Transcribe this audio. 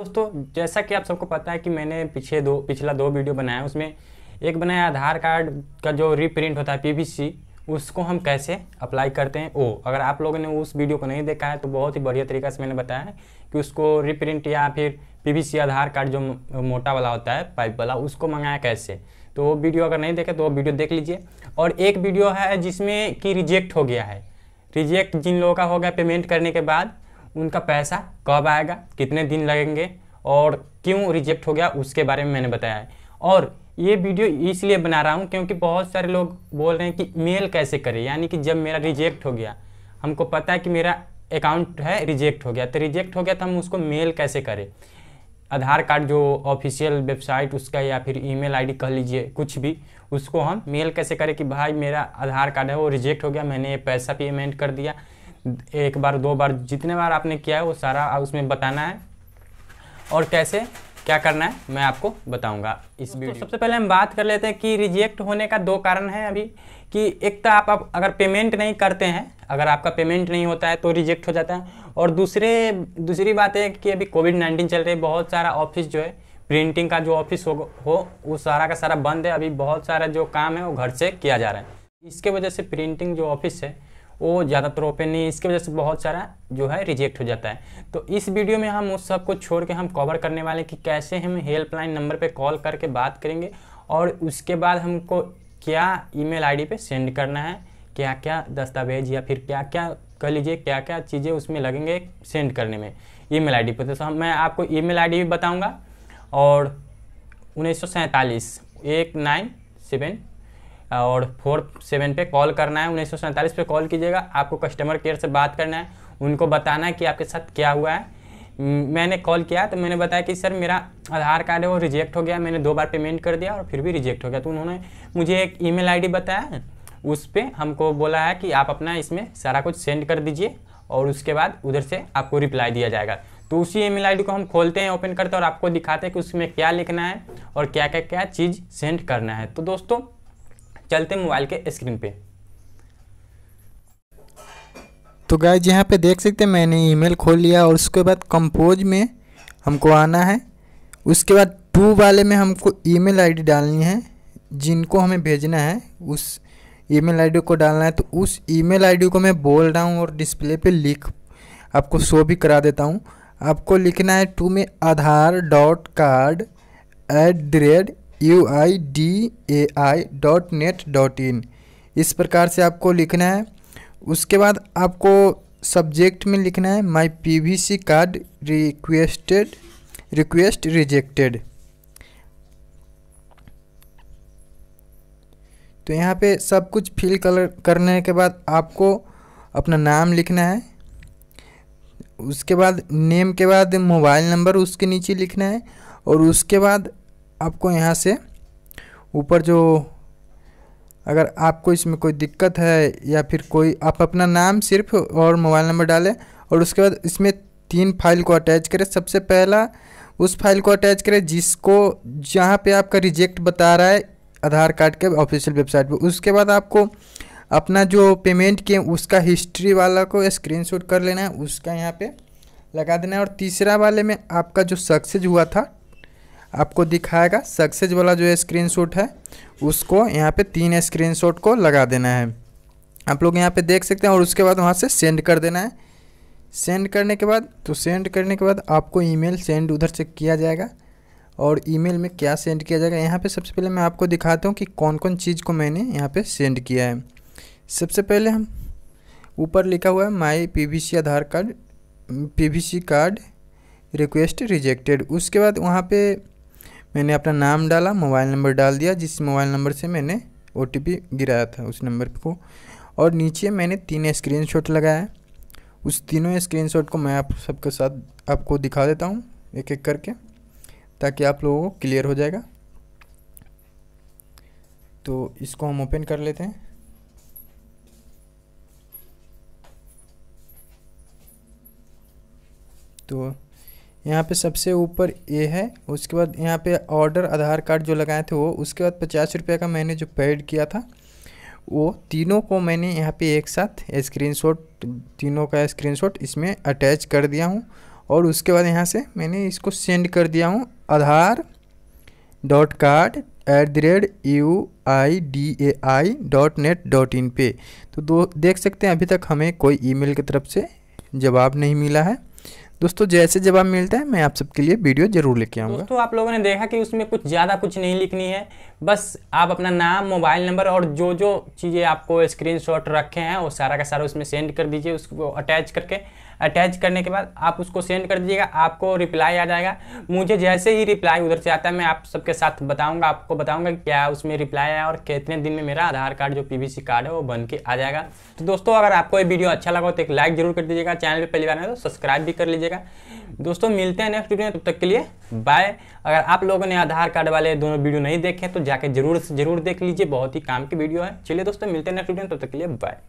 दोस्तों जैसा कि आप सबको पता है कि मैंने पीछे दो पिछला दो वीडियो बनाया उसमें एक बनाया आधार कार्ड का जो रीप्रिंट होता है पीवीसी उसको हम कैसे अप्लाई करते हैं ओ अगर आप लोगों ने उस वीडियो को नहीं देखा है तो बहुत ही बढ़िया तरीका से मैंने बताया है कि उसको रीप्रिंट या फिर पीवीसी आधार कार्ड जो मोटा वाला होता है पाइप वाला उसको मंगाया कैसे तो वो वीडियो अगर नहीं देखे तो वो वीडियो देख लीजिए और एक वीडियो है जिसमें कि रिजेक्ट हो गया है रिजेक्ट जिन लोगों का हो गया पेमेंट करने के बाद उनका पैसा कब आएगा कितने दिन लगेंगे और क्यों रिजेक्ट हो गया उसके बारे में मैंने बताया है और ये वीडियो इसलिए बना रहा हूँ क्योंकि बहुत सारे लोग बोल रहे हैं कि मेल कैसे करें यानी कि जब मेरा रिजेक्ट हो गया हमको पता है कि मेरा अकाउंट है रिजेक्ट हो गया तो रिजेक्ट हो गया तो हम उसको मेल कैसे करें आधार कार्ड जो ऑफिशियल वेबसाइट उसका या फिर ईमेल आईडी कह लीजिए कुछ भी उसको हम मेल कैसे करें कि भाई मेरा आधार कार्ड है वो रिजेक्ट हो गया मैंने पैसा पेमेंट कर दिया एक बार दो बार जितने बार आपने किया है वो सारा उसमें बताना है और कैसे क्या करना है मैं आपको बताऊंगा इस वीडियो तो सबसे पहले हम बात कर लेते हैं कि रिजेक्ट होने का दो कारण है अभी कि एक तो आप, आप अगर पेमेंट नहीं करते हैं अगर आपका पेमेंट नहीं होता है तो रिजेक्ट हो जाता है और दूसरे दूसरी बात है कि अभी कोविड नाइन्टीन चल रही है बहुत सारा ऑफिस जो है प्रिंटिंग का जो ऑफिस हो हो वो सारा का सारा बंद है अभी बहुत सारा जो काम है वो घर से किया जा रहा है इसके वजह से प्रिंटिंग जो ऑफिस है वो ज़्यादातर ओपन नहीं इसकी वजह से बहुत सारा जो है रिजेक्ट हो जाता है तो इस वीडियो में हम उस सब को छोड़ के हम कवर करने वाले कि कैसे हम हेल्पलाइन नंबर पे कॉल करके बात करेंगे और उसके बाद हमको क्या ईमेल आईडी पे सेंड करना है क्या क्या दस्तावेज या फिर क्या क्या कह लीजिए क्या क्या चीज़ें उसमें लगेंगे सेंड करने में ई मेल आई तो मैं आपको ई मेल भी बताऊँगा और उन्नीस सौ सैंतालीस एक नाइन सेवन और फोर सेवन पे कॉल करना है उन्नीस पे कॉल कीजिएगा आपको कस्टमर केयर से बात करना है उनको बताना है कि आपके साथ क्या हुआ है मैंने कॉल किया तो मैंने बताया कि सर मेरा आधार कार्ड है वो रिजेक्ट हो गया मैंने दो बार पेमेंट कर दिया और फिर भी रिजेक्ट हो गया तो उन्होंने मुझे एक ईमेल आईडी बताया उस पर हमको बोला है कि आप अपना इसमें सारा कुछ सेंड कर दीजिए और उसके बाद उधर से आपको रिप्लाई दिया जाएगा तो उसी ईमेल आईडी को हम खोलते हैं ओपन करते हैं और आपको दिखाते हैं कि उसमें क्या लिखना है और क्या क्या क्या चीज़ सेंड करना है तो दोस्तों चलते मोबाइल के स्क्रीन पे तो गाय यहाँ पे देख सकते हैं मैंने ईमेल खोल लिया और उसके बाद कंपोज में हमको आना है उसके बाद टू वाले में हमको ईमेल आईडी डालनी है जिनको हमें भेजना है उस ईमेल आईडी को डालना है तो उस ईमेल आईडी को मैं बोल रहा हूँ और डिस्प्ले पे लिख आपको शो भी करा देता हूँ आपको लिखना है टू में Aadhaar dot card at the rate U I D A I dot net dot in इस प्रकार से आपको लिखना है उसके बाद आपको सब्जेक्ट में लिखना है my P V C card requested request rejected तो यहाँ पे सब कुछ फिल कलर करने के बाद आपको अपना नाम लिखना है उसके बाद नेम के बाद मोबाइल नंबर उसके नीचे लिखना है और उसके बाद आपको यहाँ से ऊपर जो अगर आपको इसमें कोई दिक्कत है या फिर कोई आप अपना नाम सिर्फ और मोबाइल नंबर डालें और उसके बाद इसमें तीन फाइल को अटैच करें सबसे पहला उस फाइल को अटैच करें जिसको जहाँ पे आपका रिजेक्ट बता रहा है आधार कार्ड के ऑफिशियल वेबसाइट पे उसके बाद आपको अपना जो पेमेंट किए उसका हिस्ट्री वाला को स्क्रीन कर लेना है उसका यहाँ पर लगा देना है और तीसरा वाले में आपका जो सक्सेज हुआ था आपको दिखाएगा सक्सेस वाला जो स्क्रीनशॉट है उसको यहाँ पे तीन स्क्रीनशॉट को लगा देना है आप लोग यहाँ पे देख सकते हैं और उसके बाद वहाँ से सेंड कर देना है सेंड करने के बाद तो सेंड करने के बाद आपको ईमेल सेंड उधर से किया जाएगा और ईमेल में क्या सेंड किया जाएगा यहाँ पे सबसे पहले मैं आपको दिखाता हूँ कि कौन कौन चीज़ को मैंने यहाँ पे सेंड किया है सबसे पहले हम ऊपर लिखा हुआ है my PVC Aadhaar card PVC card request rejected उसके बाद वहाँ पे मैंने अपना नाम डाला मोबाइल नंबर डाल दिया जिस मोबाइल नंबर से मैंने ओ गिराया था उस नंबर को और नीचे मैंने तीन स्क्रीन लगाया उस तीनों स्क्रीन को मैं आप सबके साथ आपको दिखा देता हूँ एक एक करके ताकि आप लोगों को क्लियर हो जाएगा तो इसको हम ओपन कर लेते हैं तो यहाँ पे सबसे ऊपर ये है उसके बाद यहाँ पे ऑर्डर आधार कार्ड जो लगाए थे वो उसके बाद पचास रुपये का मैंने जो पेड किया था वो तीनों को मैंने यहाँ पे एक साथ स्क्रीनशॉट तीनों का स्क्रीनशॉट इसमें अटैच कर दिया हूँ और उसके बाद यहाँ से मैंने इसको सेंड कर दिया हूँ Aadhaar dot card at the rate U I D A I dot net dot in पे तो दो देख सकते हैं अभी तक हमें कोई ईमेल की तरफ से जवाब नहीं मिला है दोस्तों जैसे जवाब मिलता है मैं आप सबके लिए वीडियो जरूर लेके आऊँगा दोस्तों आप लोगों ने देखा कि उसमें कुछ ज़्यादा कुछ नहीं लिखनी है बस आप अपना नाम मोबाइल नंबर और जो जो चीज़ें आपको स्क्रीनशॉट रखे हैं वो सारा का सारा उसमें सेंड कर दीजिए उसको अटैच करके अटैच करने के बाद आप उसको सेंड कर दीजिएगा आपको रिप्लाई आ जाएगा मुझे जैसे ही रिप्लाई उधर से आता है मैं आप सबके साथ बताऊँगा आपको बताऊँगा क्या उसमें रिप्लाई आया और कितने दिन में मेरा आधार कार्ड जो पी कार्ड है वो बन के आ जाएगा तो दोस्तों अगर आपको ये वीडियो अच्छा लगा तो एक लाइक जरूर कर दीजिएगा चैनल पर पहली बार तो सब्सक्राइब भी कर लीजिएगा दोस्तों मिलते हैं नेक्स्ट वीडियो तब तक के लिए बाय अगर आप लोगों ने आधार कार्ड वाले दोनों वीडियो नहीं देखे तो जाके जरूर से जरूर देख लीजिए बहुत ही काम की वीडियो है चलिए दोस्तों मिलते हैं नेक्स्ट वीडियो तब तक के लिए बाय